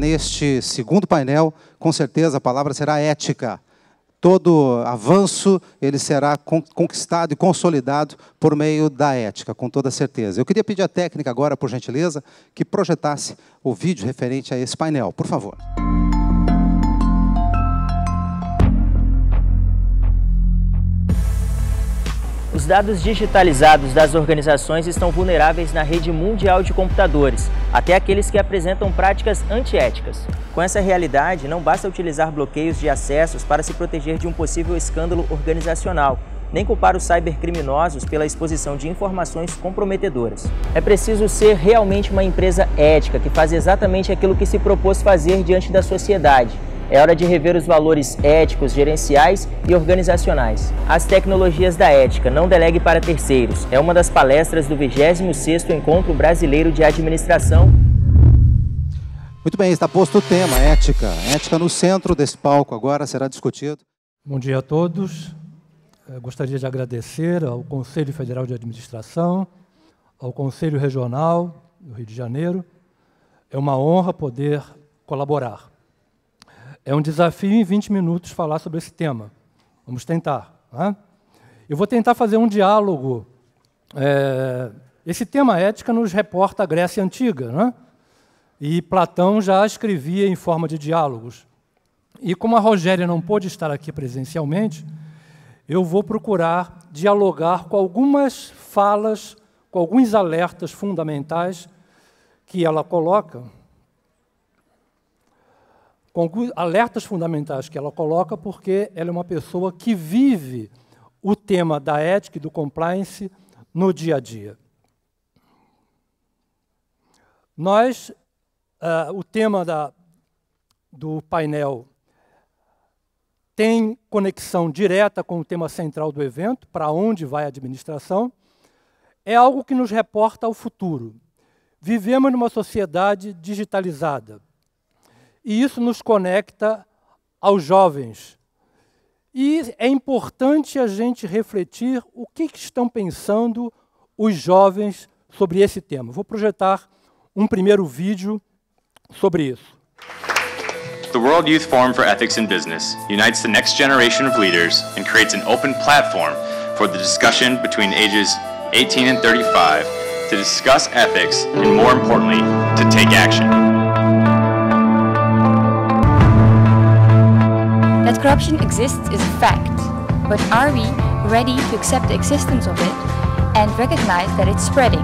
neste segundo painel, com certeza a palavra será ética. Todo avanço ele será conquistado e consolidado por meio da ética, com toda certeza. Eu queria pedir à técnica agora, por gentileza, que projetasse o vídeo referente a esse painel, por favor. Os dados digitalizados das organizações estão vulneráveis na rede mundial de computadores, até aqueles que apresentam práticas antiéticas. Com essa realidade, não basta utilizar bloqueios de acessos para se proteger de um possível escândalo organizacional, nem culpar os cybercriminosos pela exposição de informações comprometedoras. É preciso ser realmente uma empresa ética que faz exatamente aquilo que se propôs fazer diante da sociedade, é hora de rever os valores éticos, gerenciais e organizacionais. As tecnologias da ética, não delegue para terceiros, é uma das palestras do 26º Encontro Brasileiro de Administração. Muito bem, está posto o tema, ética. Ética no centro desse palco agora será discutido. Bom dia a todos. Eu eh, gostaria de agradecer ao Conselho Federal de Administração, ao Conselho Regional do Rio de Janeiro. É uma honra poder colaborar. É um desafio em 20 minutos falar sobre esse tema. Vamos tentar. Né? Eu vou tentar fazer um diálogo. É, esse tema ética nos reporta a Grécia Antiga, né? e Platão já escrevia em forma de diálogos. E como a Rogéria não pôde estar aqui presencialmente, eu vou procurar dialogar com algumas falas, com alguns alertas fundamentais que ela coloca com alertas fundamentais que ela coloca, porque ela é uma pessoa que vive o tema da ética e do compliance no dia a dia. Nós, uh, o tema da, do painel tem conexão direta com o tema central do evento, para onde vai a administração, é algo que nos reporta ao futuro. Vivemos numa sociedade digitalizada, e isso nos conecta aos jovens. E é importante a gente refletir o que, estão pensando os jovens sobre esse tema. Vou projetar um primeiro vídeo sobre isso. The World Youth Forum for Ethics in Business unites the next generation of leaders and creates an open platform for the discussion between ages 18 and 35 to discuss ethics and, more importantly, to take action. That corruption exists is a fact, but are we ready to accept the existence of it and recognize that it's spreading?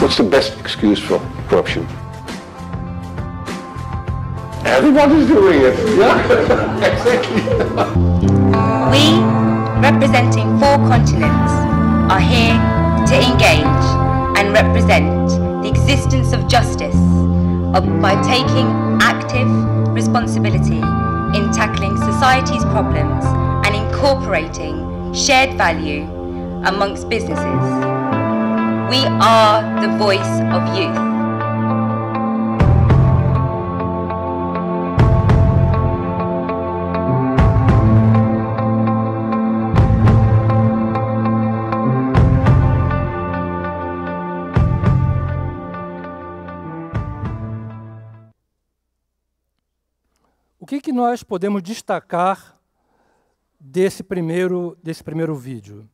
What's the best excuse for corruption? Everybody's doing it. Yeah, exactly. we, representing four continents, are here to engage and represent the existence of justice by taking active responsibility in tackling society's problems and incorporating shared value amongst businesses. We are the voice of youth. nós podemos destacar desse primeiro, desse primeiro vídeo?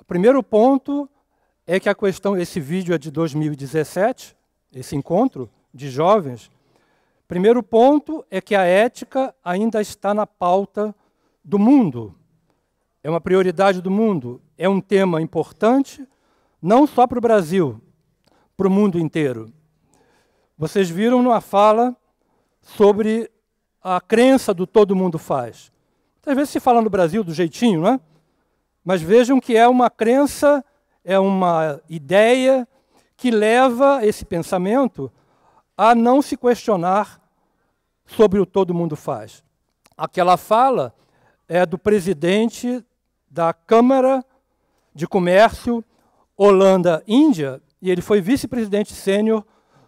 O primeiro ponto é que a questão, esse vídeo é de 2017, esse encontro de jovens. Primeiro ponto é que a ética ainda está na pauta do mundo. É uma prioridade do mundo, é um tema importante, não só para o Brasil, para o mundo inteiro. Vocês viram numa fala sobre a crença do todo mundo faz. Às vezes se fala no Brasil do jeitinho, né? Mas vejam que é uma crença, é uma ideia que leva esse pensamento a não se questionar sobre o todo mundo faz. Aquela fala é do presidente da Câmara de Comércio Holanda-Índia e ele foi vice-presidente sênior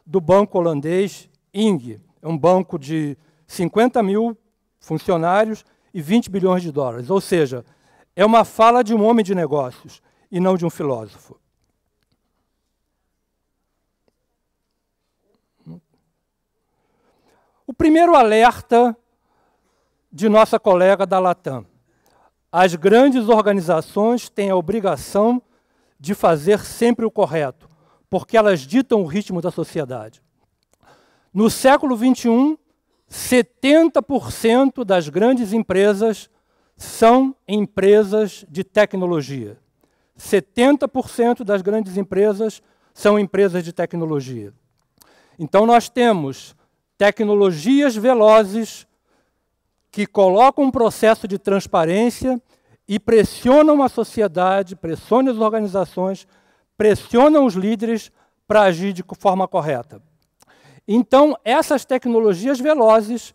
do banco holandês ING, é um banco de 50 mil funcionários e 20 bilhões de dólares. Ou seja, é uma fala de um homem de negócios e não de um filósofo. O primeiro alerta de nossa colega da Latam. As grandes organizações têm a obrigação de fazer sempre o correto, porque elas ditam o ritmo da sociedade. No século XXI, 70% das grandes empresas são empresas de tecnologia. 70% das grandes empresas são empresas de tecnologia. Então, nós temos tecnologias velozes que colocam um processo de transparência e pressionam a sociedade, pressionam as organizações, pressionam os líderes para agir de forma correta. Então, essas tecnologias velozes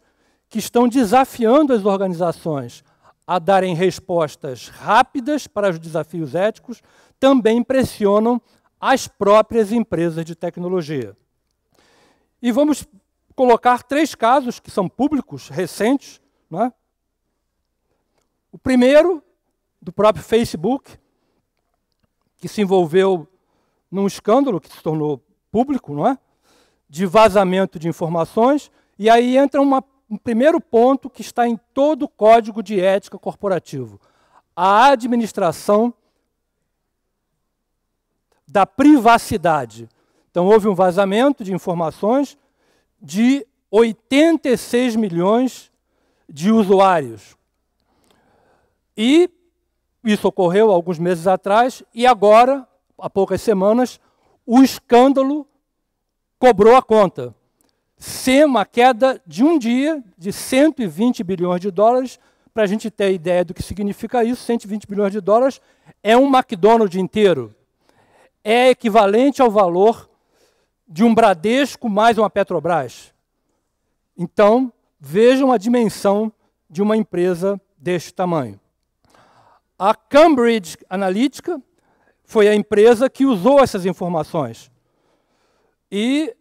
que estão desafiando as organizações a darem respostas rápidas para os desafios éticos também pressionam as próprias empresas de tecnologia. E vamos colocar três casos que são públicos, recentes. É? O primeiro, do próprio Facebook, que se envolveu num escândalo que se tornou público, não é? de vazamento de informações. E aí entra uma, um primeiro ponto que está em todo o código de ética corporativo: a administração da privacidade. Então, houve um vazamento de informações de 86 milhões de usuários. E isso ocorreu alguns meses atrás, e agora, há poucas semanas, o escândalo cobrou a conta. uma queda de um dia de 120 bilhões de dólares. Para a gente ter ideia do que significa isso, 120 bilhões de dólares é um McDonald's inteiro. É equivalente ao valor de um Bradesco mais uma Petrobras. Então, vejam a dimensão de uma empresa deste tamanho. A Cambridge Analytica foi a empresa que usou essas informações. E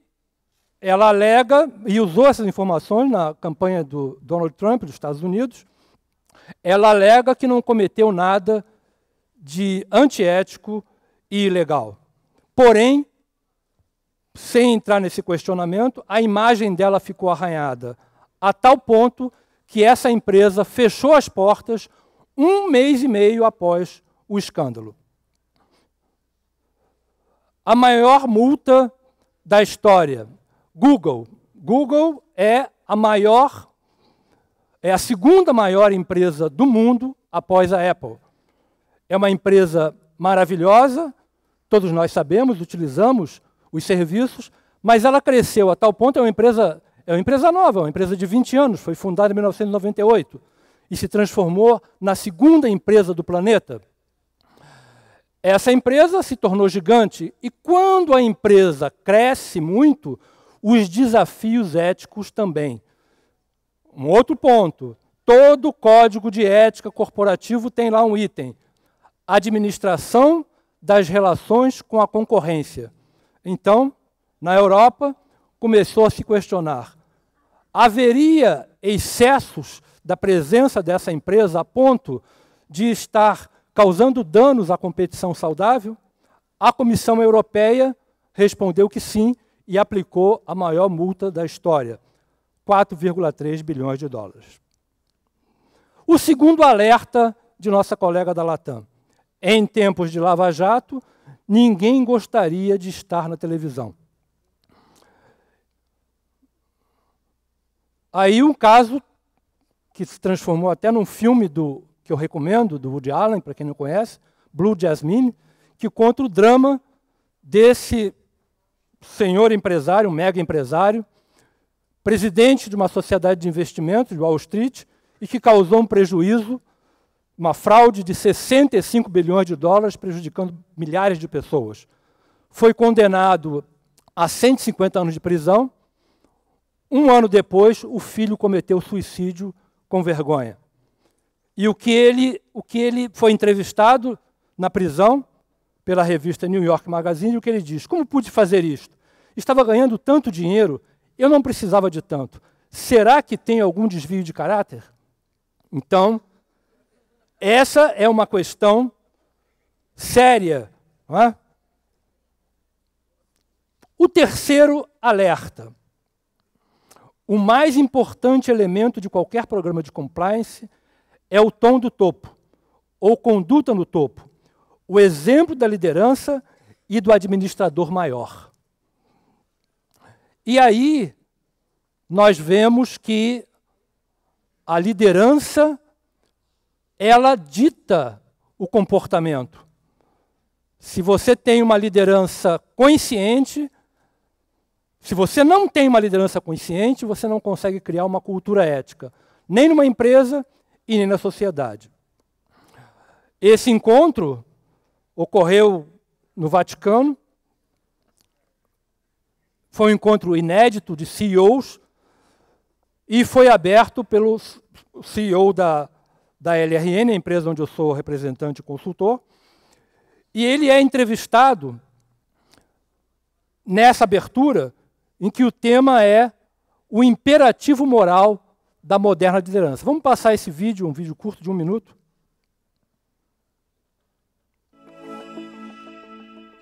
ela alega, e usou essas informações na campanha do Donald Trump dos Estados Unidos, ela alega que não cometeu nada de antiético e ilegal. Porém, sem entrar nesse questionamento, a imagem dela ficou arranhada a tal ponto que essa empresa fechou as portas um mês e meio após o escândalo. A maior multa da história. Google. Google é a maior, é a segunda maior empresa do mundo após a Apple. É uma empresa maravilhosa, todos nós sabemos, utilizamos os serviços, mas ela cresceu a tal ponto, é uma empresa, é uma empresa nova, é uma empresa de 20 anos, foi fundada em 1998 e se transformou na segunda empresa do planeta essa empresa se tornou gigante e quando a empresa cresce muito, os desafios éticos também. Um outro ponto: todo código de ética corporativo tem lá um item: administração das relações com a concorrência. Então, na Europa, começou a se questionar: haveria excessos da presença dessa empresa a ponto de estar causando danos à competição saudável? A Comissão Europeia respondeu que sim e aplicou a maior multa da história, 4,3 bilhões de dólares. O segundo alerta de nossa colega da Latam. Em tempos de Lava Jato, ninguém gostaria de estar na televisão. Aí um caso que se transformou até num filme do que eu recomendo, do Woody Allen, para quem não conhece, Blue Jasmine, que conta o drama desse senhor empresário, um mega empresário, presidente de uma sociedade de investimentos, de Wall Street, e que causou um prejuízo, uma fraude de 65 bilhões de dólares, prejudicando milhares de pessoas. Foi condenado a 150 anos de prisão. Um ano depois, o filho cometeu suicídio com vergonha. E o que ele, o que ele foi entrevistado na prisão pela revista New York Magazine, e o que ele diz: Como pude fazer isto? Estava ganhando tanto dinheiro, eu não precisava de tanto. Será que tem algum desvio de caráter? Então, essa é uma questão séria. Não é? O terceiro alerta. O mais importante elemento de qualquer programa de compliance é o tom do topo, ou conduta no topo, o exemplo da liderança e do administrador maior. E aí nós vemos que a liderança ela dita o comportamento. Se você tem uma liderança consciente, se você não tem uma liderança consciente, você não consegue criar uma cultura ética, nem numa empresa, e nem na sociedade. Esse encontro ocorreu no Vaticano. Foi um encontro inédito de CEOs e foi aberto pelo CEO da, da LRN, a empresa onde eu sou representante e consultor. E ele é entrevistado nessa abertura em que o tema é o imperativo moral da moderna liderança. Vamos passar esse vídeo, um vídeo curto de um minuto.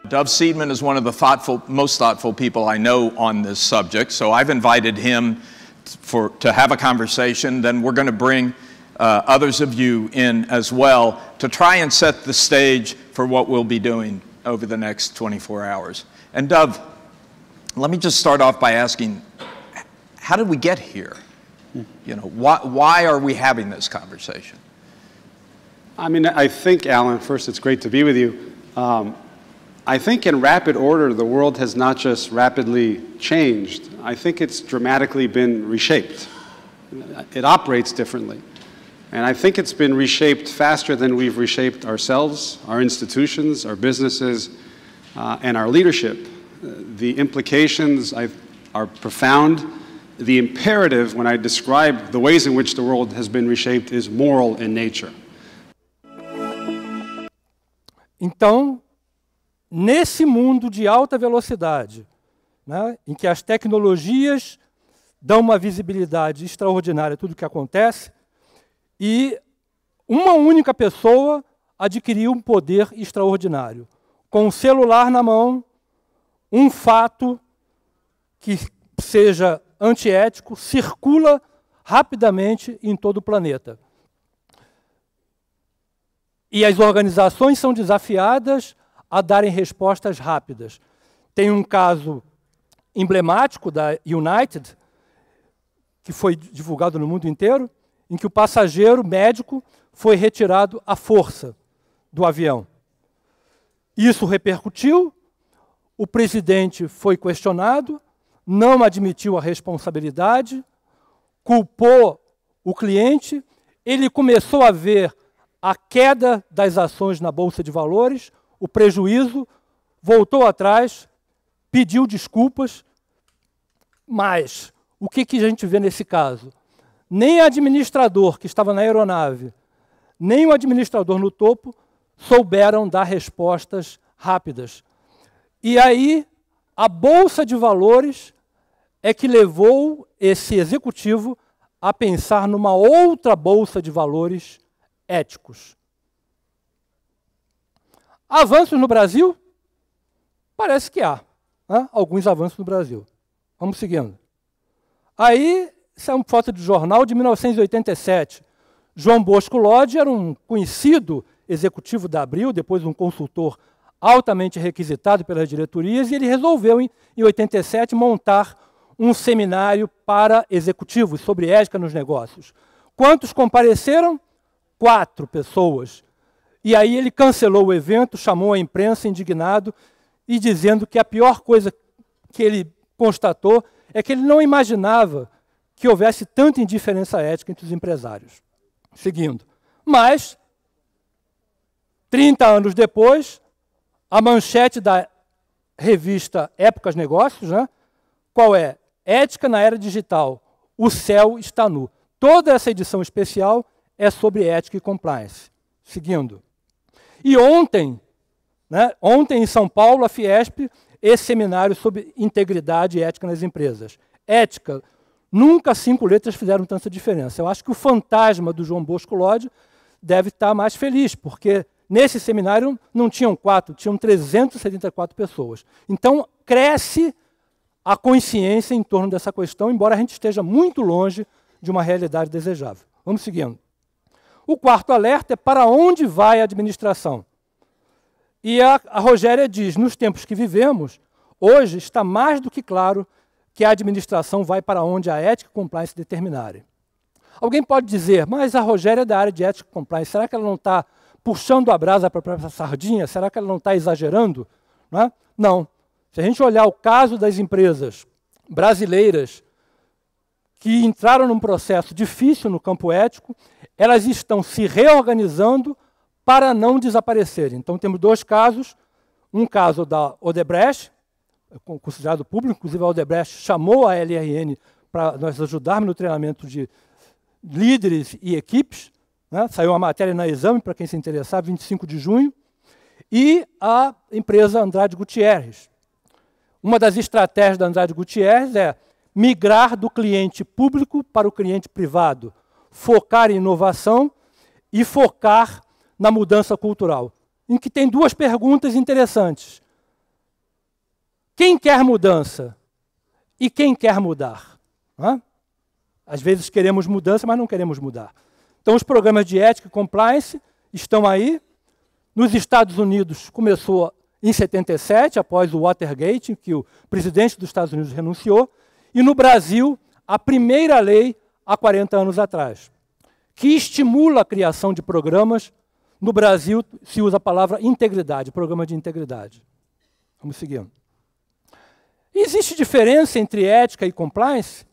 Dove Seedman is one of the thoughtful, most thoughtful people I know on this subject, so I've invited him for, to have a conversation. Then we're going to bring uh, others of you in as well to try and set the stage for what we'll be doing over the next 24 hours. And Dove, let me just start off by asking, how did we get here? You know, why, why are we having this conversation? I mean, I think, Alan, first, it's great to be with you. Um, I think in rapid order, the world has not just rapidly changed, I think it's dramatically been reshaped. It operates differently. And I think it's been reshaped faster than we've reshaped ourselves, our institutions, our businesses, uh, and our leadership. Uh, the implications I've, are profound. the imperative when I describe the ways in which the world has been reshaped is moral in nature. Então, nesse mundo de alta velocidade, né, em que as tecnologias dão uma visibilidade extraordinária a tudo o que acontece, e uma única pessoa adquiriu um poder extraordinário. Com o um celular na mão, um fato que seja antiético circula rapidamente em todo o planeta. E as organizações são desafiadas a darem respostas rápidas. Tem um caso emblemático da United, que foi divulgado no mundo inteiro, em que o passageiro médico foi retirado à força do avião. Isso repercutiu, o presidente foi questionado, não admitiu a responsabilidade, culpou o cliente, ele começou a ver a queda das ações na bolsa de valores, o prejuízo, voltou atrás, pediu desculpas, mas o que, que a gente vê nesse caso? Nem o administrador que estava na aeronave, nem o administrador no topo souberam dar respostas rápidas. E aí a bolsa de valores é que levou esse executivo a pensar numa outra bolsa de valores éticos. Avanços no Brasil? Parece que há. Né? Alguns avanços no Brasil. Vamos seguindo. Aí, isso é uma foto de jornal de 1987. João Bosco Lodge era um conhecido executivo da Abril, depois um consultor altamente requisitado pelas diretorias, e ele resolveu, em, 87, montar um seminário para executivos sobre ética nos negócios. Quantos compareceram? Quatro pessoas. E aí ele cancelou o evento, chamou a imprensa indignado e dizendo que a pior coisa que ele constatou é que ele não imaginava que houvesse tanta indiferença ética entre os empresários. Seguindo. Mas, 30 anos depois, a manchete da revista Épocas Negócios, né? qual é? Ética na era digital. O céu está nu. Toda essa edição especial é sobre ética e compliance. Seguindo. E ontem, né? ontem em São Paulo, a Fiesp, esse seminário sobre integridade e ética nas empresas. Ética. Nunca cinco letras fizeram tanta diferença. Eu acho que o fantasma do João Bosco Lodge deve estar mais feliz, porque Nesse seminário não tinham quatro, tinham 374 pessoas. Então cresce a consciência em torno dessa questão, embora a gente esteja muito longe de uma realidade desejável. Vamos seguindo. O quarto alerta é para onde vai a administração. E a, a Rogéria diz: nos tempos que vivemos, hoje está mais do que claro que a administração vai para onde a ética e compliance determinarem. Alguém pode dizer, mas a Rogéria é da área de ética e compliance, será que ela não está puxando a brasa para a própria sardinha? Será que ela não está exagerando? Não, é? não. Se a gente olhar o caso das empresas brasileiras que entraram num processo difícil no campo ético, elas estão se reorganizando para não desaparecerem. Então temos dois casos, um caso da Odebrecht, considerado público, inclusive a Odebrecht chamou a LRN para nós ajudarmos no treinamento de líderes e equipes, né? Saiu uma matéria na Exame, para quem se interessar, 25 de junho. E a empresa Andrade Gutierrez. Uma das estratégias da Andrade Gutierrez é migrar do cliente público para o cliente privado, focar em inovação e focar na mudança cultural. Em que tem duas perguntas interessantes. Quem quer mudança? E quem quer mudar? Hã? Às vezes queremos mudança, mas não queremos mudar. Então, os programas de ética e compliance estão aí. Nos Estados Unidos, começou em 77, após o Watergate, em que o presidente dos Estados Unidos renunciou. E no Brasil, a primeira lei há 40 anos atrás, que estimula a criação de programas. No Brasil, se usa a palavra integridade, programa de integridade. Vamos seguindo. Existe diferença entre ética e compliance?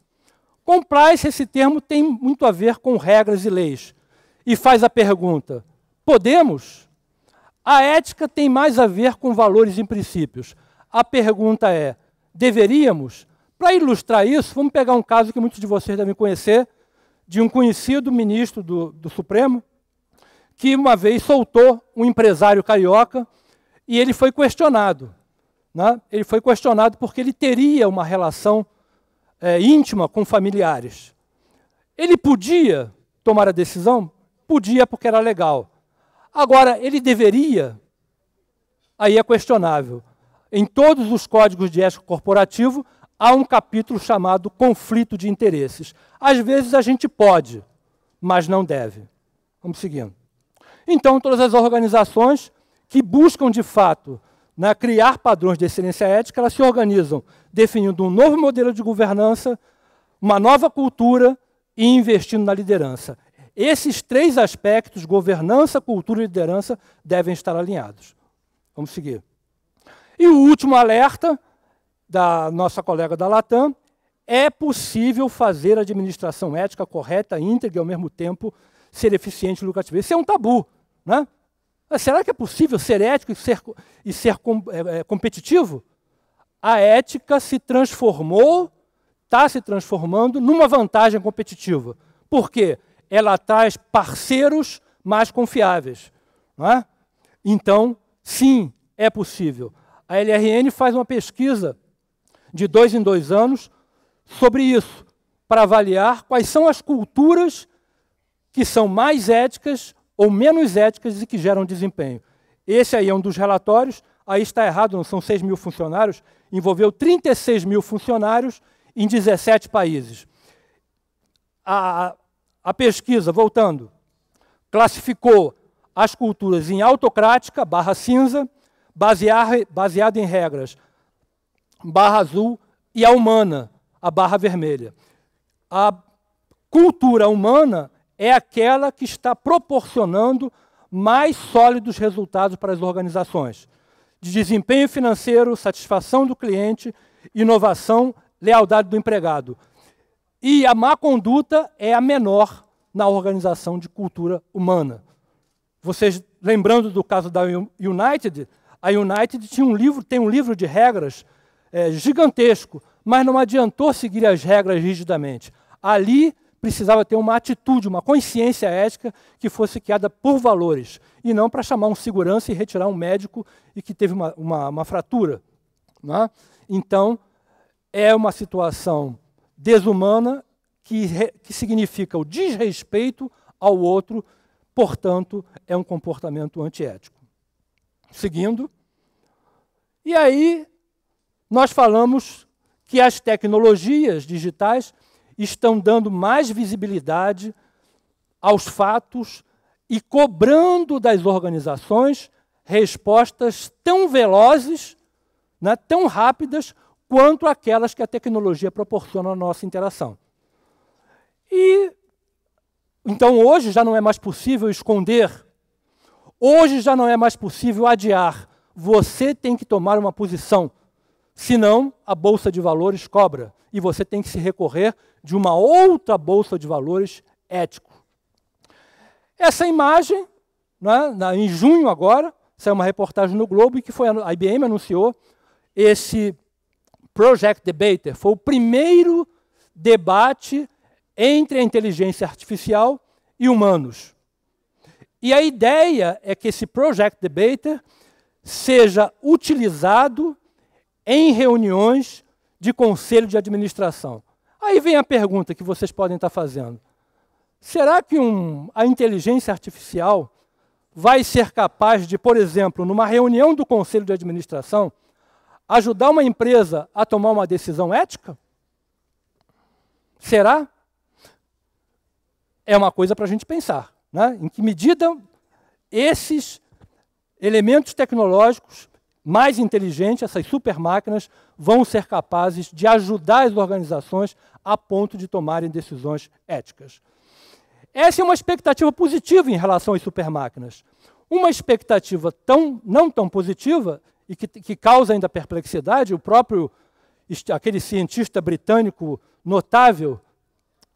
Compliance, esse termo tem muito a ver com regras e leis. E faz a pergunta: podemos? A ética tem mais a ver com valores e princípios. A pergunta é: deveríamos? Para ilustrar isso, vamos pegar um caso que muitos de vocês devem conhecer, de um conhecido ministro do, do Supremo, que uma vez soltou um empresário carioca e ele foi questionado. Né? Ele foi questionado porque ele teria uma relação é, íntima com familiares. Ele podia tomar a decisão? Podia, porque era legal. Agora, ele deveria? Aí é questionável. Em todos os códigos de ética corporativo, há um capítulo chamado conflito de interesses. Às vezes a gente pode, mas não deve. Vamos seguindo. Então, todas as organizações que buscam de fato né, criar padrões de excelência ética, elas se organizam definindo um novo modelo de governança, uma nova cultura e investindo na liderança. Esses três aspectos, governança, cultura e liderança, devem estar alinhados. Vamos seguir. E o último alerta da nossa colega da Latam é possível fazer a administração ética correta, íntegra e ao mesmo tempo ser eficiente e lucrativa. Isso é um tabu, né? Mas será que é possível ser ético e ser, e ser com, é, é competitivo? a ética se transformou, está se transformando numa vantagem competitiva. Por quê? Ela traz parceiros mais confiáveis. É? Então, sim, é possível. A LRN faz uma pesquisa de dois em dois anos sobre isso, para avaliar quais são as culturas que são mais éticas ou menos éticas e que geram desempenho. Esse aí é um dos relatórios, aí está errado, não são 6 mil funcionários, envolveu 36 mil funcionários em 17 países. A, a pesquisa, voltando, classificou as culturas em autocrática, barra cinza, baseada baseado em regras, barra azul, e a humana, a barra vermelha. A cultura humana é aquela que está proporcionando mais sólidos resultados para as organizações de desempenho financeiro, satisfação do cliente, inovação, lealdade do empregado. E a má conduta é a menor na organização de cultura humana. Vocês, lembrando do caso da United, a United tinha um livro, tem um livro de regras é, gigantesco, mas não adiantou seguir as regras rigidamente. Ali precisava ter uma atitude, uma consciência ética que fosse criada por valores, e não para chamar um segurança e retirar um médico e que teve uma, uma, uma fratura. Né? Então, é uma situação desumana que, re, que significa o desrespeito ao outro, portanto, é um comportamento antiético. Seguindo. E aí, nós falamos que as tecnologias digitais estão dando mais visibilidade aos fatos e cobrando das organizações respostas tão velozes, né, tão rápidas, quanto aquelas que a tecnologia proporciona à nossa interação. E então hoje já não é mais possível esconder, hoje já não é mais possível adiar. Você tem que tomar uma posição, Senão, a bolsa de valores cobra e você tem que se recorrer de uma outra bolsa de valores ético. Essa imagem, né, na, em junho agora, saiu uma reportagem no Globo e que foi a IBM anunciou esse Project Debater, foi o primeiro debate entre a inteligência artificial e humanos. E a ideia é que esse Project Debater seja utilizado em reuniões de conselho de administração. Aí vem a pergunta que vocês podem estar fazendo: será que um, a inteligência artificial vai ser capaz de, por exemplo, numa reunião do conselho de administração, ajudar uma empresa a tomar uma decisão ética? Será? É uma coisa para a gente pensar. Né? Em que medida esses elementos tecnológicos mais inteligente, essas super máquinas, vão ser capazes de ajudar as organizações a ponto de tomarem decisões éticas. Essa é uma expectativa positiva em relação às super máquinas. Uma expectativa tão, não tão positiva, e que, que causa ainda perplexidade, o próprio aquele cientista britânico notável,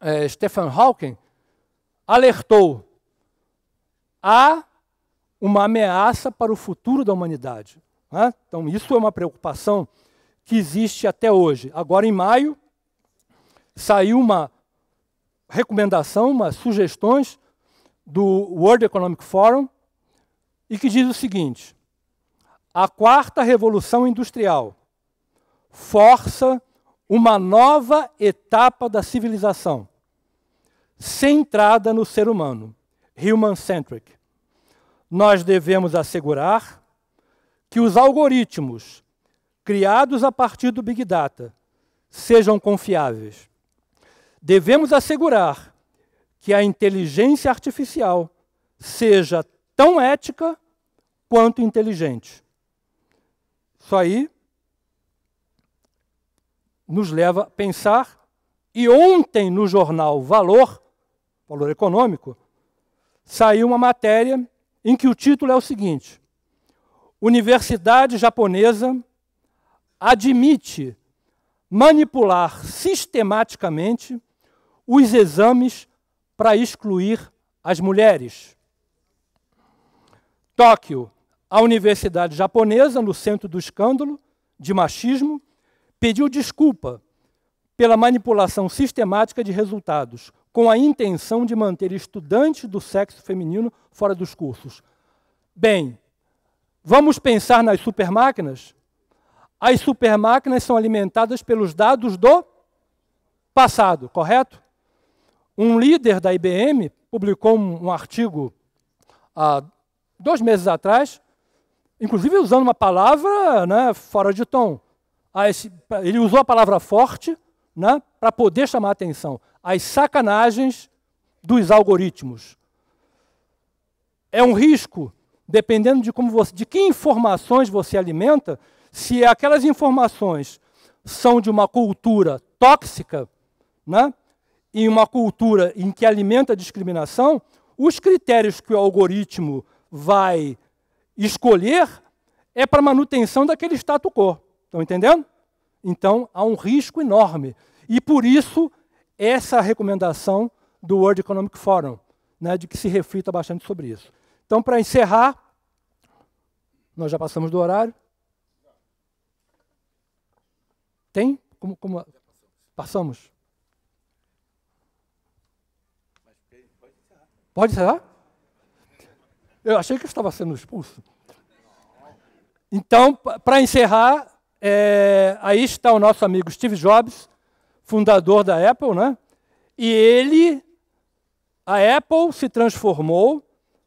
é, Stephen Hawking, alertou: há uma ameaça para o futuro da humanidade. Né? Então, isso é uma preocupação que existe até hoje. Agora, em maio, saiu uma recomendação, umas sugestões do World Economic Forum, e que diz o seguinte: a quarta revolução industrial força uma nova etapa da civilização, centrada no ser humano, human-centric. Nós devemos assegurar que os algoritmos criados a partir do Big Data sejam confiáveis. Devemos assegurar que a inteligência artificial seja tão ética quanto inteligente. Isso aí nos leva a pensar, e ontem no jornal Valor, Valor Econômico, saiu uma matéria em que o título é o seguinte: universidade japonesa admite manipular sistematicamente os exames para excluir as mulheres. Tóquio, a universidade japonesa, no centro do escândalo de machismo, pediu desculpa pela manipulação sistemática de resultados, com a intenção de manter estudantes do sexo feminino fora dos cursos. Bem, Vamos pensar nas supermáquinas? As supermáquinas são alimentadas pelos dados do passado, correto? Um líder da IBM publicou um, artigo há dois meses atrás, inclusive usando uma palavra né, fora de tom. Ah, ele usou a palavra forte né, para poder chamar a atenção. As sacanagens dos algoritmos. É um risco dependendo de como você, de que informações você alimenta, se aquelas informações são de uma cultura tóxica, né? E uma cultura em que alimenta a discriminação, os critérios que o algoritmo vai escolher é para manutenção daquele status quo. Estão entendendo? Então há um risco enorme. E por isso essa recomendação do World Economic Forum, né, de que se reflita bastante sobre isso. Então, para encerrar, nós já passamos do horário. Tem? Como, como... Passamos. Pode encerrar? Eu achei que eu estava sendo expulso. Então, para encerrar, é, aí está o nosso amigo Steve Jobs, fundador da Apple, né? E ele, a Apple se transformou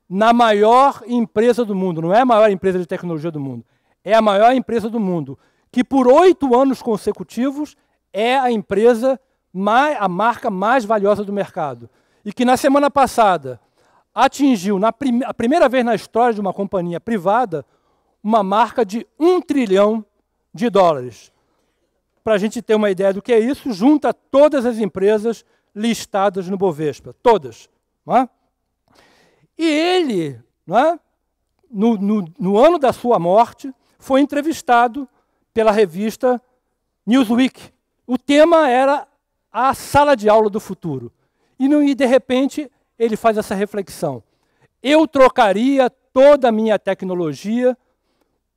na maior empresa do mundo. Não é a maior empresa de tecnologia do mundo. É a maior empresa do mundo, que por oito anos consecutivos é a empresa, mais, a marca mais valiosa do mercado. E que na semana passada atingiu, na prim a primeira vez na história de uma companhia privada, uma marca de um trilhão de dólares. Para a gente ter uma ideia do que é isso, junta todas as empresas listadas no Bovespa. Todas. Não é? E ele, né, no, no, no ano da sua morte, foi entrevistado pela revista Newsweek. O tema era a sala de aula do futuro. E, no, e de repente, ele faz essa reflexão. Eu trocaria toda a minha tecnologia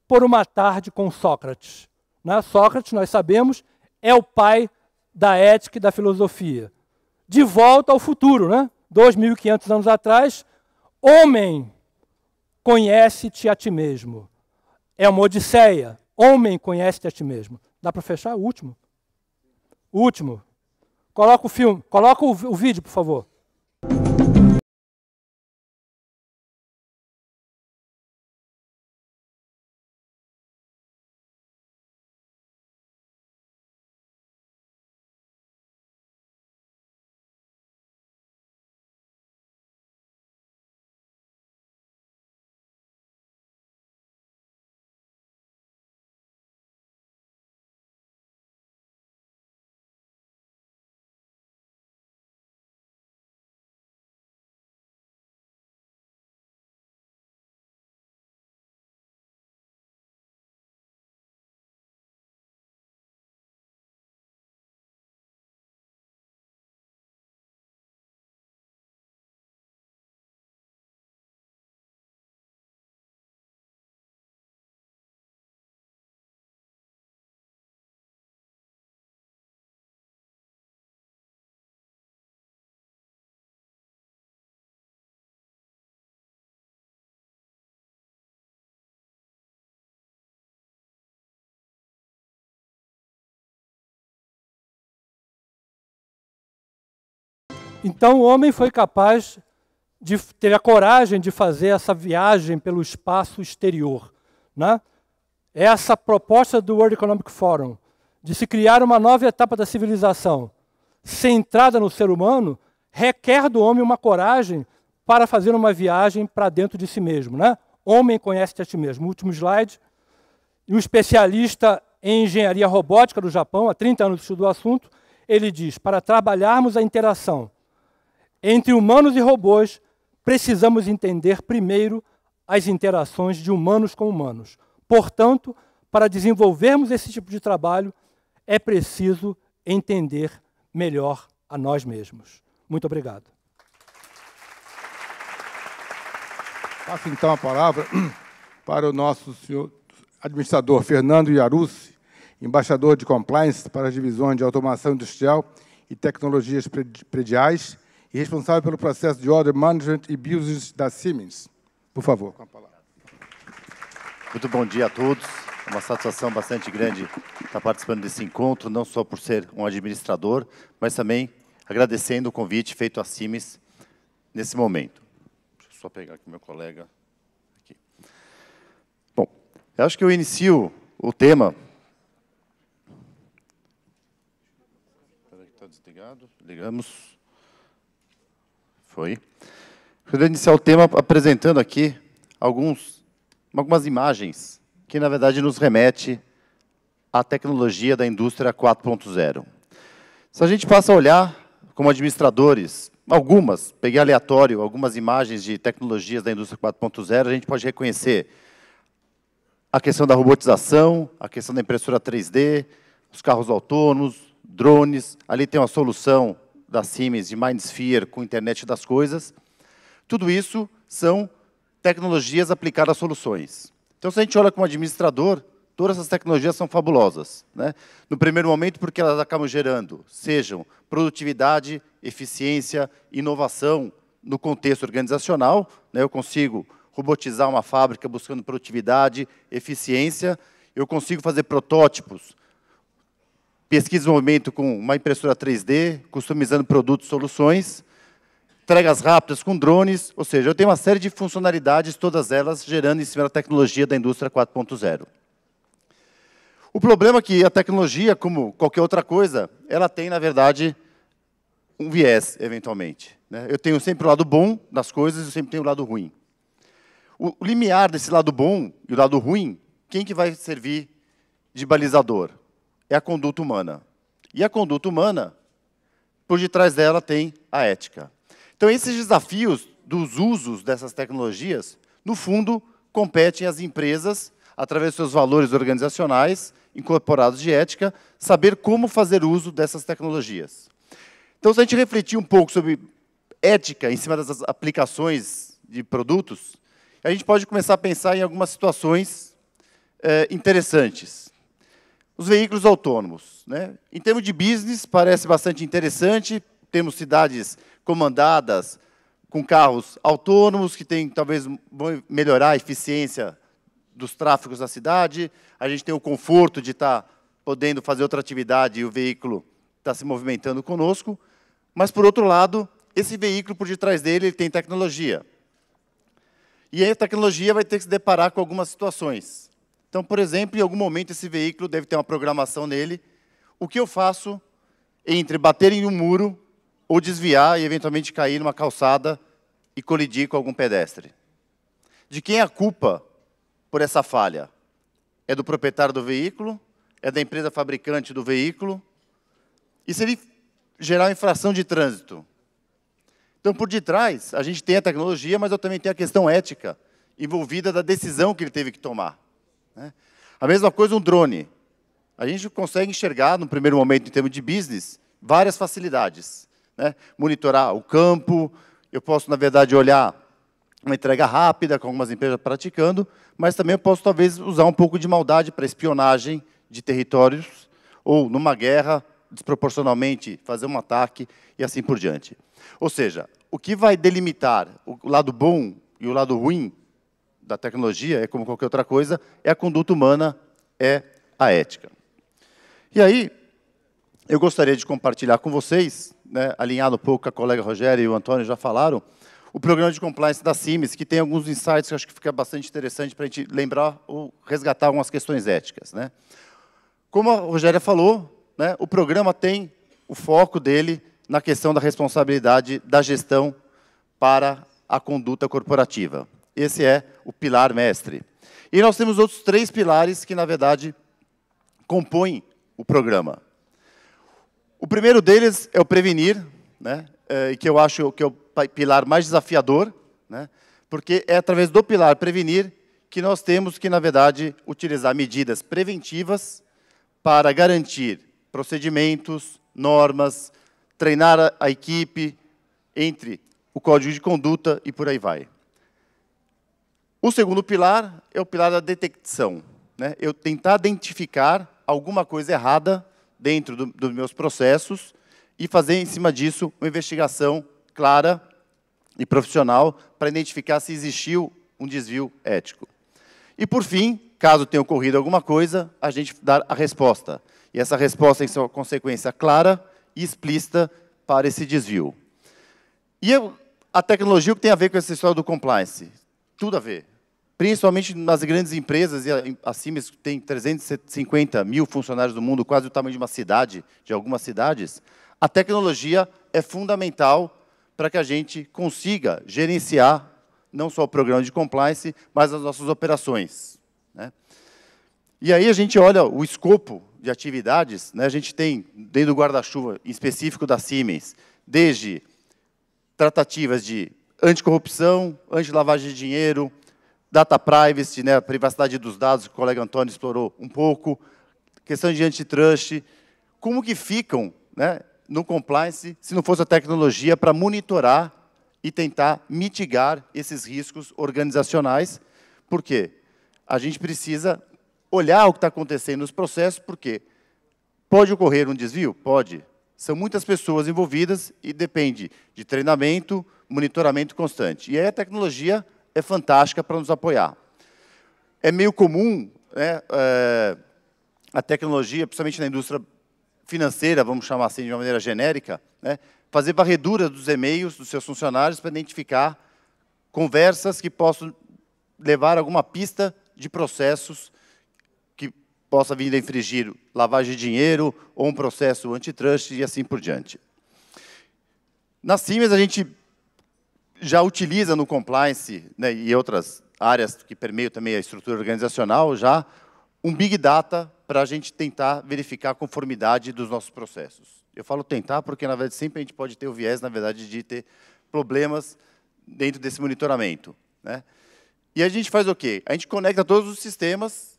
por uma tarde com Sócrates. Né? Sócrates, nós sabemos, é o pai da ética e da filosofia. De volta ao futuro, né? 2.500 anos atrás, Homem, conhece-te a ti mesmo. É uma odisseia. Homem, conhece-te a ti mesmo. Dá para fechar? O último. O último. Coloca o filme, coloca o, o vídeo, por favor. Então o homem foi capaz de ter a coragem de fazer essa viagem pelo espaço exterior. Né? É essa proposta do World Economic Forum de se criar uma nova etapa da civilização centrada no ser humano requer do homem uma coragem para fazer uma viagem para dentro de si mesmo. Né? Homem conhece a ti mesmo. Último slide. Um especialista em engenharia robótica do Japão, há 30 anos estudou o assunto, ele diz: para trabalharmos a interação entre humanos e robôs, precisamos entender primeiro as interações de humanos com humanos. Portanto, para desenvolvermos esse tipo de trabalho, é preciso entender melhor a nós mesmos. Muito obrigado. Passo então a palavra para o nosso senhor administrador Fernando Iarussi, embaixador de compliance para as divisões de automação industrial e tecnologias prediais e responsável pelo processo de Order Management e Business da Siemens. Por favor, com a palavra. Muito bom dia a todos. É uma satisfação bastante grande estar participando desse encontro, não só por ser um administrador, mas também agradecendo o convite feito à Siemens nesse momento. Deixa eu só pegar aqui meu colega. Aqui. Bom, eu acho que eu inicio o tema. Espera que está desligado. Ligamos. Foi. Gostaria iniciar o tema apresentando aqui alguns, algumas imagens que, na verdade, nos remete à tecnologia da indústria 4.0. Se a gente passa a olhar, como administradores, algumas, peguei aleatório, algumas imagens de tecnologias da indústria 4.0, a gente pode reconhecer a questão da robotização, a questão da impressora 3D, os carros autônomos, drones. Ali tem uma solução da Siemens, de Mindsphere, com internet das coisas. Tudo isso são tecnologias aplicadas a soluções. Então, se a gente olha como administrador, todas essas tecnologias são fabulosas. Né? No primeiro momento, porque elas acabam gerando, sejam produtividade, eficiência, inovação no contexto organizacional. Né? Eu consigo robotizar uma fábrica buscando produtividade, eficiência. Eu consigo fazer protótipos pesquisa e desenvolvimento com uma impressora 3D, customizando produtos e soluções, entregas rápidas com drones, ou seja, eu tenho uma série de funcionalidades, todas elas gerando em cima da tecnologia da indústria 4.0. O problema é que a tecnologia, como qualquer outra coisa, ela tem, na verdade, um viés, eventualmente. Né? Eu tenho sempre o lado bom das coisas e sempre tenho o lado ruim. O limiar desse lado bom e o lado ruim, quem que vai servir de balizador? é a conduta humana. E a conduta humana, por detrás dela tem a ética. Então, esses desafios dos usos dessas tecnologias, no fundo, competem às empresas, através de seus valores organizacionais incorporados de ética, saber como fazer uso dessas tecnologias. Então, se a gente refletir um pouco sobre ética em cima das aplicações de produtos, a gente pode começar a pensar em algumas situações é, interessantes os veículos autônomos. Né? Em termos de business, parece bastante interessante. Temos cidades comandadas com carros autônomos, que têm talvez vão melhorar a eficiência dos tráfegos da cidade. A gente tem o conforto de estar podendo fazer outra atividade e o veículo está se movimentando conosco. Mas, por outro lado, esse veículo por detrás dele ele tem tecnologia. E aí a tecnologia vai ter que se deparar com algumas situações. Então, por exemplo, em algum momento esse veículo deve ter uma programação nele. O que eu faço entre bater em um muro ou desviar e eventualmente cair numa calçada e colidir com algum pedestre? De quem é a culpa por essa falha? É do proprietário do veículo? É da empresa fabricante do veículo? E se ele gerar infração de trânsito? Então, por detrás, a gente tem a tecnologia, mas eu também tenho a questão ética envolvida da decisão que ele teve que tomar. Né? A mesma coisa um drone. A gente consegue enxergar, no primeiro momento, em termos de business, várias facilidades. Né? Monitorar o campo, eu posso, na verdade, olhar uma entrega rápida, com algumas empresas praticando, mas também eu posso, talvez, usar um pouco de maldade para espionagem de territórios, ou numa guerra, desproporcionalmente, fazer um ataque e assim por diante. Ou seja, o que vai delimitar o lado bom e o lado ruim da tecnologia é como qualquer outra coisa, é a conduta humana, é a ética. E aí, eu gostaria de compartilhar com vocês, né, alinhado um pouco com a colega Rogério e o Antônio já falaram, o programa de compliance da CIMES, que tem alguns insights que eu acho que fica bastante interessante para a gente lembrar ou resgatar algumas questões éticas. Né? Como a Rogéria falou, né, o programa tem o foco dele na questão da responsabilidade da gestão para a conduta corporativa. Esse é o pilar mestre. E nós temos outros três pilares que, na verdade, compõem o programa. O primeiro deles é o prevenir, né, é, que eu acho que é o pilar mais desafiador, né, porque é através do pilar prevenir que nós temos que, na verdade, utilizar medidas preventivas para garantir procedimentos, normas, treinar a equipe entre o código de conduta e por aí vai. O segundo pilar é o pilar da detecção. Né? Eu tentar identificar alguma coisa errada dentro do, dos meus processos e fazer, em cima disso, uma investigação clara e profissional para identificar se existiu um desvio ético. E, por fim, caso tenha ocorrido alguma coisa, a gente dar a resposta. E essa resposta tem sua consequência clara e explícita para esse desvio. E eu, a tecnologia, o que tem a ver com essa história do compliance? Tudo a ver principalmente nas grandes empresas, e a Siemens tem 350 mil funcionários do mundo, quase o tamanho de uma cidade, de algumas cidades, a tecnologia é fundamental para que a gente consiga gerenciar não só o programa de compliance, mas as nossas operações. Né? E aí a gente olha o escopo de atividades, né? a gente tem, dentro do guarda-chuva específico da Siemens, desde tratativas de anticorrupção, antilavagem de dinheiro, data privacy, né, privacidade dos dados, que o colega Antônio explorou um pouco, questão de antitrust, como que ficam né, no compliance se não fosse a tecnologia para monitorar e tentar mitigar esses riscos organizacionais? Por quê? A gente precisa olhar o que está acontecendo nos processos, porque pode ocorrer um desvio? Pode. São muitas pessoas envolvidas e depende de treinamento, monitoramento constante. E aí a tecnologia é fantástica para nos apoiar. É meio comum né, é, a tecnologia, principalmente na indústria financeira, vamos chamar assim de uma maneira genérica, né, fazer varredura dos e-mails dos seus funcionários para identificar conversas que possam levar alguma pista de processos que possa vir a infringir lavagem de dinheiro ou um processo antitrust e assim por diante. Na CIMES, a gente já utiliza no compliance né, e outras áreas que permeiam também a estrutura organizacional já um big data para a gente tentar verificar a conformidade dos nossos processos. Eu falo tentar porque na verdade sempre a gente pode ter o viés na verdade de ter problemas dentro desse monitoramento, né? E a gente faz o quê? A gente conecta todos os sistemas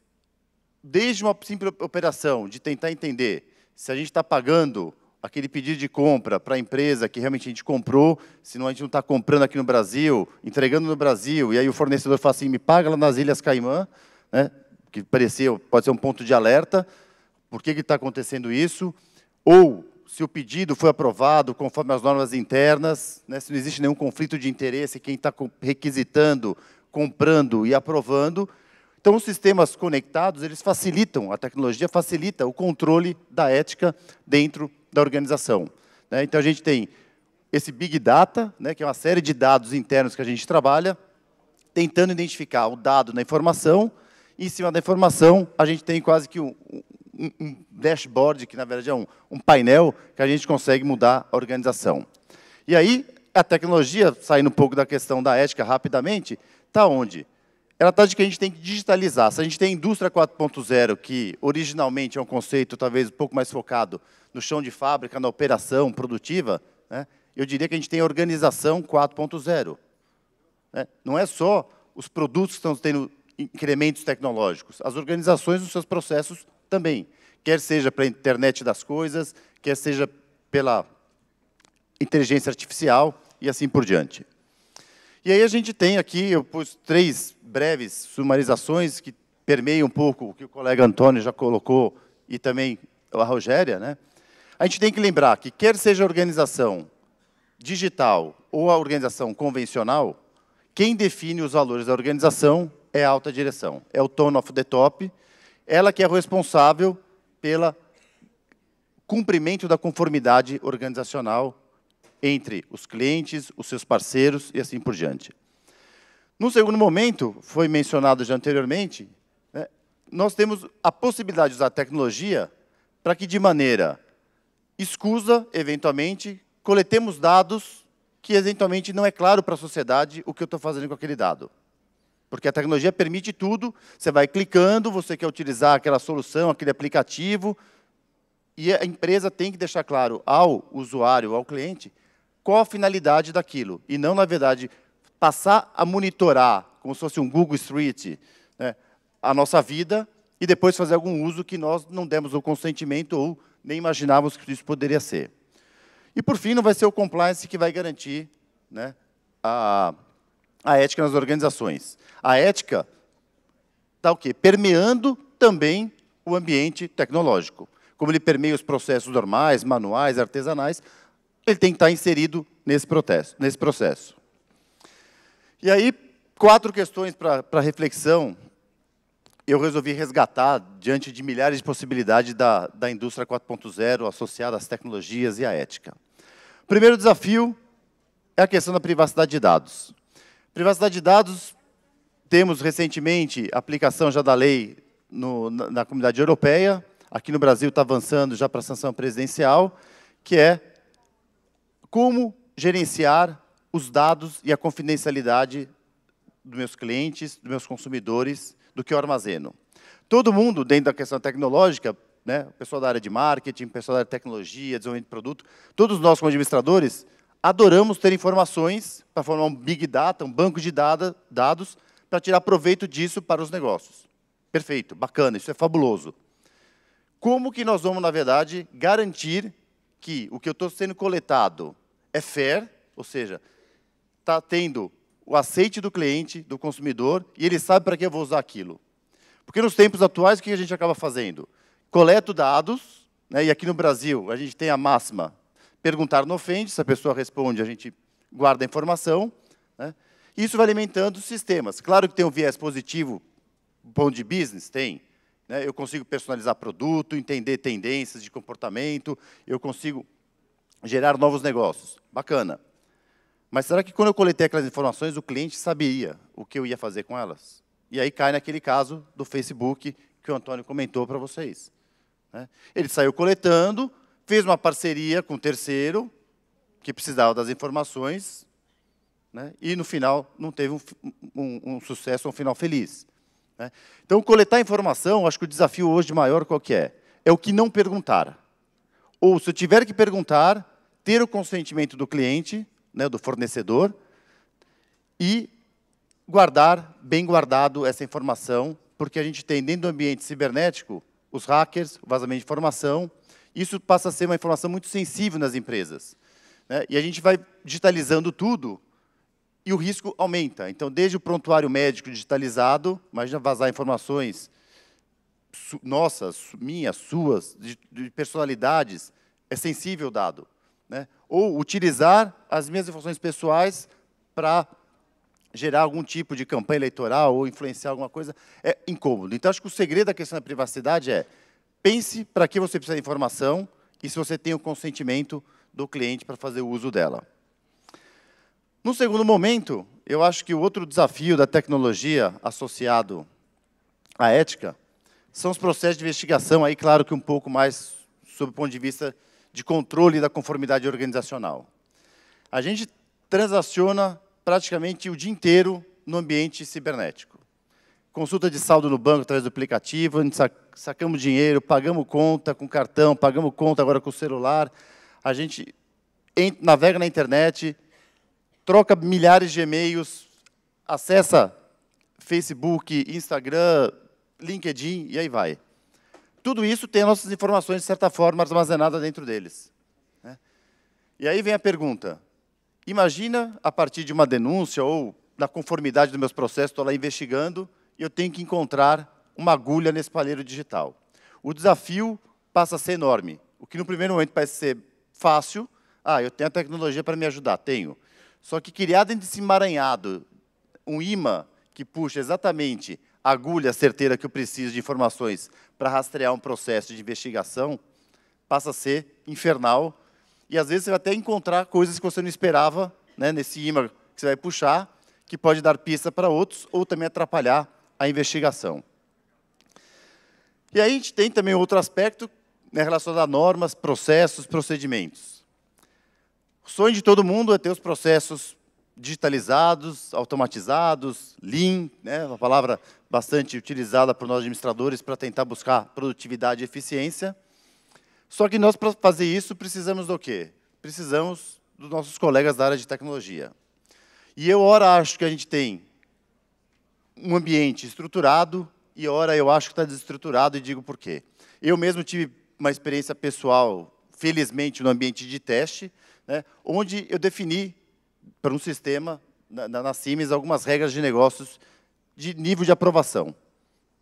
desde uma simples operação de tentar entender se a gente está pagando aquele pedido de compra para a empresa que realmente a gente comprou, senão a gente não está comprando aqui no Brasil, entregando no Brasil, e aí o fornecedor fala assim, me paga lá nas Ilhas Caimã, né, que pareceu, pode ser um ponto de alerta, por que está acontecendo isso? Ou se o pedido foi aprovado conforme as normas internas, né, se não existe nenhum conflito de interesse, quem está requisitando, comprando e aprovando. Então, os sistemas conectados, eles facilitam, a tecnologia facilita o controle da ética dentro da organização. Né? Então, a gente tem esse Big Data, né, que é uma série de dados internos que a gente trabalha, tentando identificar o dado na informação, e em cima da informação, a gente tem quase que um, um, um dashboard, que na verdade é um, um painel, que a gente consegue mudar a organização. E aí, a tecnologia, saindo um pouco da questão da ética rapidamente, está onde? ela está de que a gente tem que digitalizar. Se a gente tem a indústria 4.0, que originalmente é um conceito talvez um pouco mais focado no chão de fábrica, na operação produtiva, né, eu diria que a gente tem a organização 4.0. Né? Não é só os produtos que estão tendo incrementos tecnológicos, as organizações dos seus processos também, quer seja pela internet das coisas, quer seja pela inteligência artificial e assim por diante. E aí a gente tem aqui, eu pus três breves sumarizações que permeiam um pouco o que o colega Antônio já colocou e também a Rogéria. Né? A gente tem que lembrar que, quer seja a organização digital ou a organização convencional, quem define os valores da organização é a alta direção, é o tone of the top, ela que é responsável pelo cumprimento da conformidade organizacional entre os clientes, os seus parceiros e assim por diante. No segundo momento, foi mencionado já anteriormente, né, nós temos a possibilidade de usar tecnologia para que, de maneira escusa, eventualmente, coletemos dados que, eventualmente, não é claro para a sociedade o que eu estou fazendo com aquele dado. Porque a tecnologia permite tudo, você vai clicando, você quer utilizar aquela solução, aquele aplicativo, e a empresa tem que deixar claro ao usuário, ao cliente, qual a finalidade daquilo, e não, na verdade, passar a monitorar, como se fosse um Google Street, né, a nossa vida e depois fazer algum uso que nós não demos o consentimento ou nem imaginávamos que isso poderia ser. E, por fim, não vai ser o compliance que vai garantir né, a, a ética nas organizações. A ética está o quê? Permeando também o ambiente tecnológico. Como ele permeia os processos normais, manuais, artesanais, ele tem que estar inserido nesse processo. Nesse processo. E aí, quatro questões para reflexão eu resolvi resgatar diante de milhares de possibilidades da, da indústria 4.0 associada às tecnologias e à ética. O primeiro desafio é a questão da privacidade de dados. Privacidade de dados, temos recentemente aplicação já da lei no, na, na comunidade europeia, aqui no Brasil está avançando já para a sanção presidencial, que é como gerenciar os dados e a confidencialidade dos meus clientes, dos meus consumidores, do que eu armazeno. Todo mundo, dentro da questão tecnológica, né, pessoal da área de marketing, pessoal da área de tecnologia, desenvolvimento de produto, todos nós, como administradores, adoramos ter informações para formar um big data, um banco de data, dados, para tirar proveito disso para os negócios. Perfeito, bacana, isso é fabuloso. Como que nós vamos, na verdade, garantir que o que eu estou sendo coletado é fair, ou seja, está tendo o aceite do cliente, do consumidor, e ele sabe para que eu vou usar aquilo. Porque nos tempos atuais, o que a gente acaba fazendo? Coleto dados, né, e aqui no Brasil a gente tem a máxima, perguntar não ofende, se a pessoa responde, a gente guarda a informação. Né, isso vai alimentando os sistemas. Claro que tem um viés positivo, bom de business, tem. Né, eu consigo personalizar produto, entender tendências de comportamento, eu consigo gerar novos negócios. Bacana. Mas será que quando eu coletei aquelas informações, o cliente sabia o que eu ia fazer com elas? E aí cai naquele caso do Facebook que o Antônio comentou para vocês. Né? Ele saiu coletando, fez uma parceria com o um terceiro, que precisava das informações, né? e no final não teve um, um, um sucesso, um final feliz. Né? Então, coletar informação, acho que o desafio hoje maior qual que é? É o que não perguntar. Ou, se eu tiver que perguntar, ter o consentimento do cliente, né, do fornecedor, e guardar, bem guardado, essa informação, porque a gente tem dentro do ambiente cibernético os hackers, o vazamento de informação, isso passa a ser uma informação muito sensível nas empresas. Né? E a gente vai digitalizando tudo e o risco aumenta. Então, desde o prontuário médico digitalizado, imagina vazar informações nossas, minhas, suas, de, de personalidades, é sensível o dado né? ou utilizar as minhas informações pessoais para gerar algum tipo de campanha eleitoral ou influenciar alguma coisa, é incômodo. Então, acho que o segredo da questão da privacidade é pense para que você precisa de informação e se você tem o consentimento do cliente para fazer o uso dela. No segundo momento, eu acho que o outro desafio da tecnologia associado à ética são os processos de investigação, aí claro que um pouco mais sob o ponto de vista de controle da conformidade organizacional. A gente transaciona praticamente o dia inteiro no ambiente cibernético. Consulta de saldo no banco através do aplicativo, a gente sacamos dinheiro, pagamos conta com cartão, pagamos conta agora com celular. A gente navega na internet, troca milhares de e-mails, acessa Facebook, Instagram, LinkedIn e aí vai. Tudo isso tem nossas informações, de certa forma, armazenadas dentro deles. Né? E aí vem a pergunta: imagina a partir de uma denúncia ou na conformidade dos meus processos, estou lá investigando e eu tenho que encontrar uma agulha nesse palheiro digital. O desafio passa a ser enorme. O que no primeiro momento parece ser fácil, ah, eu tenho a tecnologia para me ajudar, tenho. Só que criar dentro desse emaranhado um imã que puxa exatamente agulha certeira que eu preciso de informações para rastrear um processo de investigação passa a ser infernal. E às vezes você vai até encontrar coisas que você não esperava né, nesse imã que você vai puxar, que pode dar pista para outros ou também atrapalhar a investigação. E aí a gente tem também outro aspecto né, relacionado a normas, processos, procedimentos. O sonho de todo mundo é ter os processos digitalizados, automatizados, lean, né, uma palavra bastante utilizada por nós administradores para tentar buscar produtividade e eficiência. Só que nós, para fazer isso, precisamos do quê? Precisamos dos nossos colegas da área de tecnologia. E eu, ora, acho que a gente tem um ambiente estruturado e, ora, eu acho que está desestruturado e digo por quê. Eu mesmo tive uma experiência pessoal, felizmente, no ambiente de teste, né, onde eu defini para um sistema, na, na CIMES, algumas regras de negócios de nível de aprovação.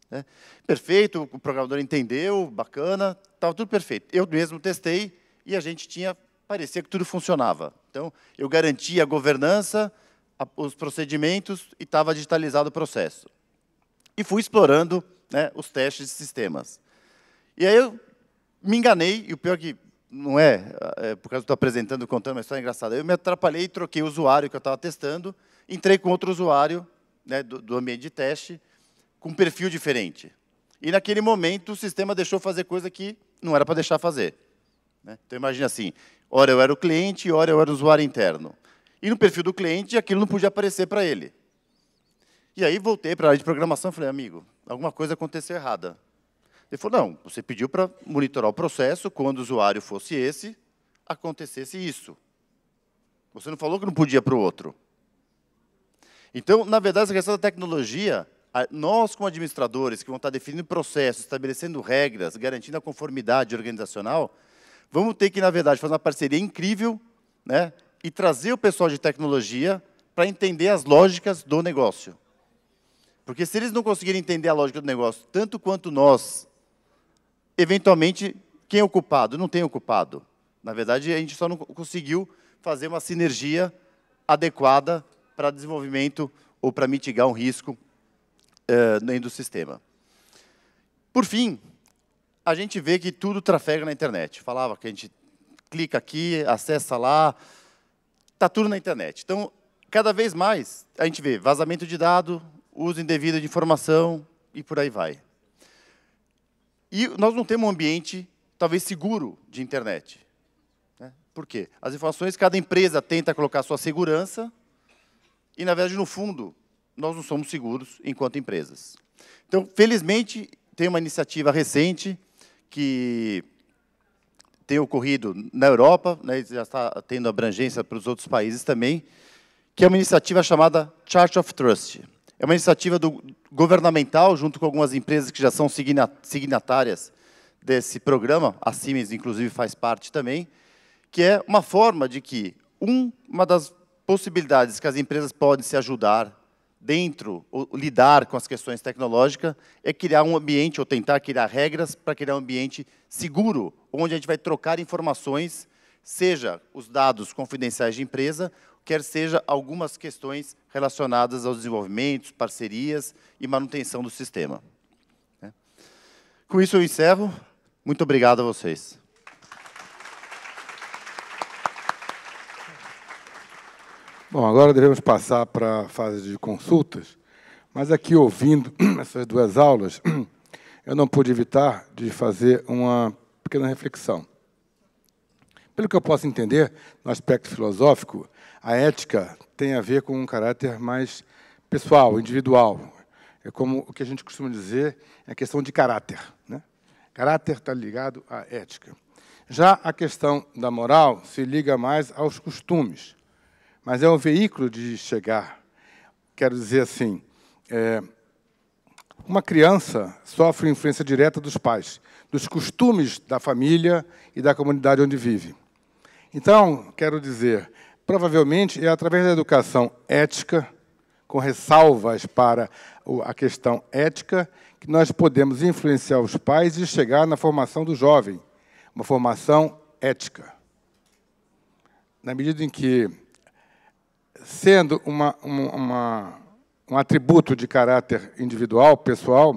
Né? Perfeito, o programador entendeu, bacana, estava tudo perfeito. Eu mesmo testei e a gente tinha, parecia que tudo funcionava. Então, eu garantia a governança, a, os procedimentos e estava digitalizado o processo. E fui explorando né, os testes de sistemas. E aí eu me enganei, e o pior é que não é, é por causa que estou apresentando, contando uma história engraçada. Eu me atrapalhei e troquei o usuário que eu estava testando, entrei com outro usuário né, do, do, ambiente de teste, com um perfil diferente. E naquele momento o sistema deixou fazer coisa que não era para deixar fazer. Né? Então imagina assim, ora eu era o cliente, ora eu era o usuário interno. E no perfil do cliente aquilo não podia aparecer para ele. E aí voltei para a área de programação e falei, amigo, alguma coisa aconteceu errada. Ele falou, não, você pediu para monitorar o processo, quando o usuário fosse esse, acontecesse isso. Você não falou que não podia para o outro. Então, na verdade, essa questão da tecnologia, nós, como administradores, que vão estar definindo processos, estabelecendo regras, garantindo a conformidade organizacional, vamos ter que, na verdade, fazer uma parceria incrível né, e trazer o pessoal de tecnologia para entender as lógicas do negócio. Porque se eles não conseguirem entender a lógica do negócio, tanto quanto nós eventualmente, quem é o culpado? Não tem o culpado. Na verdade, a gente só não conseguiu fazer uma sinergia adequada para desenvolvimento ou para mitigar um risco uh, dentro do sistema. Por fim, a gente vê que tudo trafega na internet. Falava que a gente clica aqui, acessa lá, está tudo na internet. Então, cada vez mais, a gente vê vazamento de dados uso indevido de informação e por aí vai. E nós não temos um ambiente, talvez, seguro de internet. Né? Por quê? As informações, cada empresa tenta colocar sua segurança, e, na verdade, no fundo, nós não somos seguros enquanto empresas. Então, felizmente, tem uma iniciativa recente que tem ocorrido na Europa, né, já está tendo abrangência para os outros países também, que é uma iniciativa chamada Chart of Trust. É uma iniciativa do, governamental, junto com algumas empresas que já são signatárias desse programa, a Siemens, inclusive, faz parte também, que é uma forma de que uma das possibilidades que as empresas podem se ajudar dentro, lidar com as questões tecnológicas, é criar um ambiente, ou tentar criar regras para criar um ambiente seguro, onde a gente vai trocar informações, seja os dados confidenciais de empresa, quer seja algumas questões relacionadas aos desenvolvimentos, parcerias e manutenção do sistema. Né? Com isso eu encerro. Muito obrigado a vocês. Bom, agora devemos passar para a fase de consultas, mas aqui ouvindo essas duas aulas, eu não pude evitar de fazer uma pequena reflexão. Pelo que eu posso entender, no aspecto filosófico, a ética tem a ver com um caráter mais pessoal, individual. É como o que a gente costuma dizer, é a questão de caráter. Né? Caráter está ligado à ética. Já a questão da moral se liga mais aos costumes, mas é um veículo de chegar. Quero dizer assim, é, uma criança sofre influência direta dos pais, dos costumes da família e da comunidade onde vive. Então, quero dizer, provavelmente é através da educação ética, com ressalvas para a questão ética, que nós podemos influenciar os pais e chegar na formação do jovem, uma formação ética. Na medida em que, sendo uma, uma, um atributo de caráter individual, pessoal,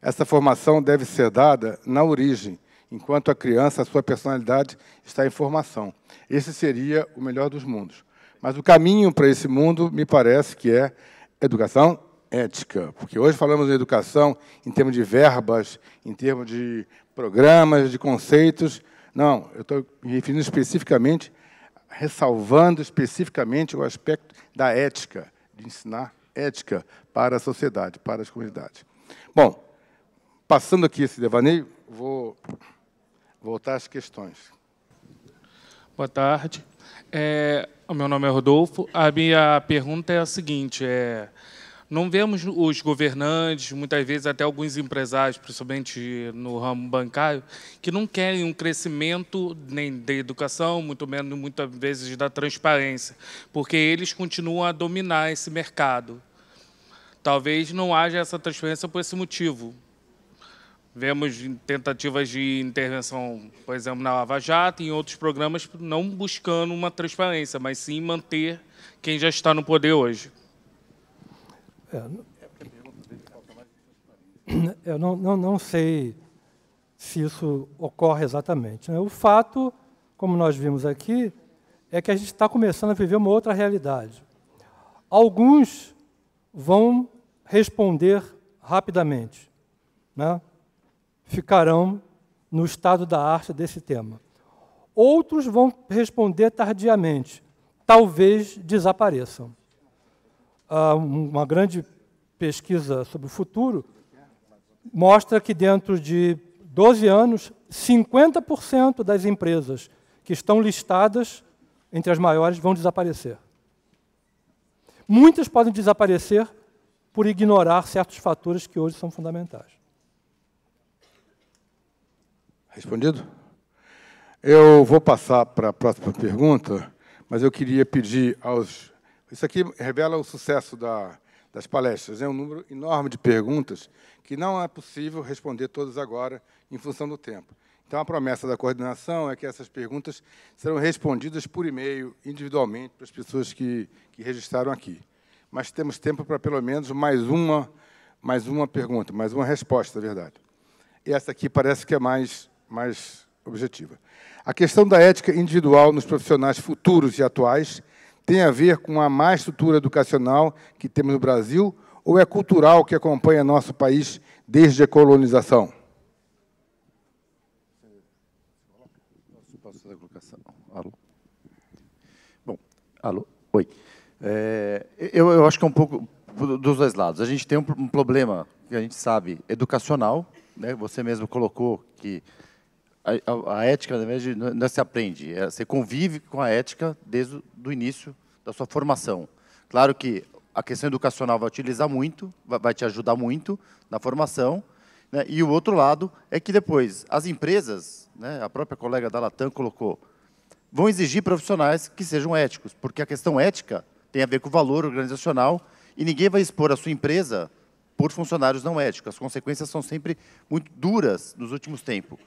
essa formação deve ser dada na origem, enquanto a criança, a sua personalidade está em formação. Esse seria o melhor dos mundos. Mas o caminho para esse mundo, me parece que é educação ética. Porque hoje falamos em educação em termos de verbas, em termos de programas, de conceitos. Não, eu estou me referindo especificamente, ressalvando especificamente o aspecto da ética, de ensinar ética para a sociedade, para as comunidades. Bom, passando aqui esse devaneio, voltar às questões. Boa tarde. É, o meu nome é Rodolfo. A minha pergunta é a seguinte: é, não vemos os governantes, muitas vezes até alguns empresários, principalmente no ramo bancário, que não querem um crescimento nem da educação, muito menos muitas vezes da transparência, porque eles continuam a dominar esse mercado. Talvez não haja essa transferência por esse motivo. Vemos tentativas de intervenção, por exemplo, na Lava Jato e em outros programas, não buscando uma transparência, mas sim manter quem já está no poder hoje. É, Eu não, não, não sei se isso ocorre exatamente. Né? O fato, como nós vimos aqui, é que a gente está começando a viver uma outra realidade. Alguns vão responder rapidamente. Né? ficarão no estado da arte desse tema. Outros vão responder tardiamente, talvez desapareçam. Ah, uma grande pesquisa sobre o futuro mostra que dentro de 12 anos, 50% das empresas que estão listadas entre as maiores vão desaparecer. Muitas podem desaparecer por ignorar certos fatores que hoje são fundamentais. Respondido? Eu vou passar para a próxima pergunta, mas eu queria pedir aos. Isso aqui revela o sucesso da, das palestras. É um número enorme de perguntas que não é possível responder todas agora em função do tempo. Então, a promessa da coordenação é que essas perguntas serão respondidas por e-mail, individualmente, para as pessoas que, que registraram aqui. Mas temos tempo para, pelo menos, mais uma, mais uma pergunta, mais uma resposta, na é verdade. E essa aqui parece que é mais mais objetiva. A questão da ética individual nos profissionais futuros e atuais tem a ver com a má estrutura educacional que temos no Brasil ou é cultural que acompanha nosso país desde a colonização? Alô? Bom, alô? Oi. É, eu, eu acho que é um pouco dos dois lados. A gente tem um, um problema que a gente sabe educacional, né? você mesmo colocou que a, a, a ética, na verdade, não é, é se aprende. É, você convive com a ética desde o início da sua formação. Claro que a questão educacional vai utilizar muito, vai te ajudar muito na formação. Né? E o outro lado é que depois as empresas, né, a própria colega da Latam colocou, vão exigir profissionais que sejam éticos, porque a questão ética tem a ver com o valor organizacional e ninguém vai expor a sua empresa por funcionários não éticos. As consequências são sempre muito duras nos últimos tempos.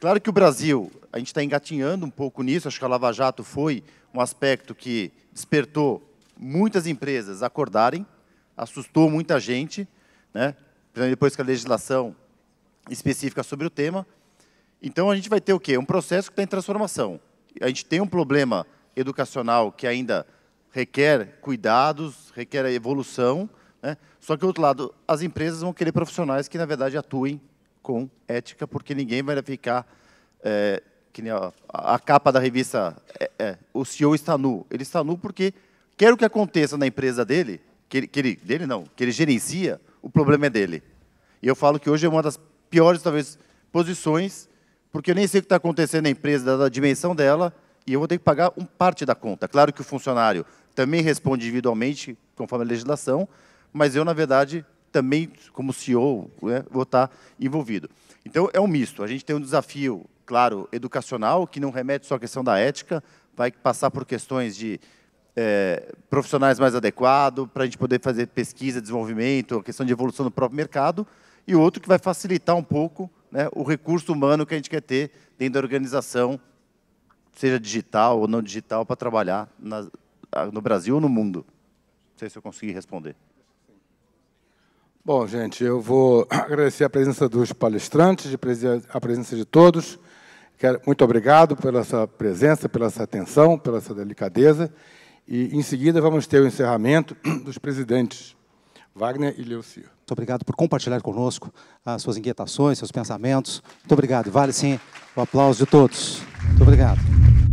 Claro que o Brasil, a gente está engatinhando um pouco nisso, acho que a Lava Jato foi um aspecto que despertou muitas empresas acordarem, assustou muita gente, né? depois que a legislação específica sobre o tema. Então, a gente vai ter o quê? Um processo que está em transformação. A gente tem um problema educacional que ainda requer cuidados, requer evolução, né? só que, do outro lado, as empresas vão querer profissionais que, na verdade, atuem com ética, porque ninguém vai ficar é, que nem a, a, capa da revista é, é, o CEO está nu. Ele está nu porque quer o que aconteça na empresa dele, que ele, que ele, dele não, que ele gerencia, o problema é dele. E eu falo que hoje é uma das piores talvez posições, porque eu nem sei o que está acontecendo na empresa da dimensão dela e eu vou ter que pagar um parte da conta. Claro que o funcionário também responde individualmente conforme a legislação, mas eu na verdade também, como CEO, né, vou estar envolvido. Então, é um misto. A gente tem um desafio, claro, educacional, que não remete só à questão da ética, vai passar por questões de é, profissionais mais adequados, para a gente poder fazer pesquisa, desenvolvimento, a questão de evolução do próprio mercado, e outro que vai facilitar um pouco né, o recurso humano que a gente quer ter dentro da organização, seja digital ou não digital, para trabalhar na, no Brasil ou no mundo. Não sei se eu consegui responder. Bom, gente, eu vou agradecer a presença dos palestrantes, a presença de todos. Muito obrigado pela sua presença, pela sua atenção, pela sua delicadeza. E, em seguida, vamos ter o encerramento dos presidentes Wagner e Leucir. Muito obrigado por compartilhar conosco as suas inquietações, seus pensamentos. Muito obrigado. Vale, sim, o aplauso de todos. Muito obrigado.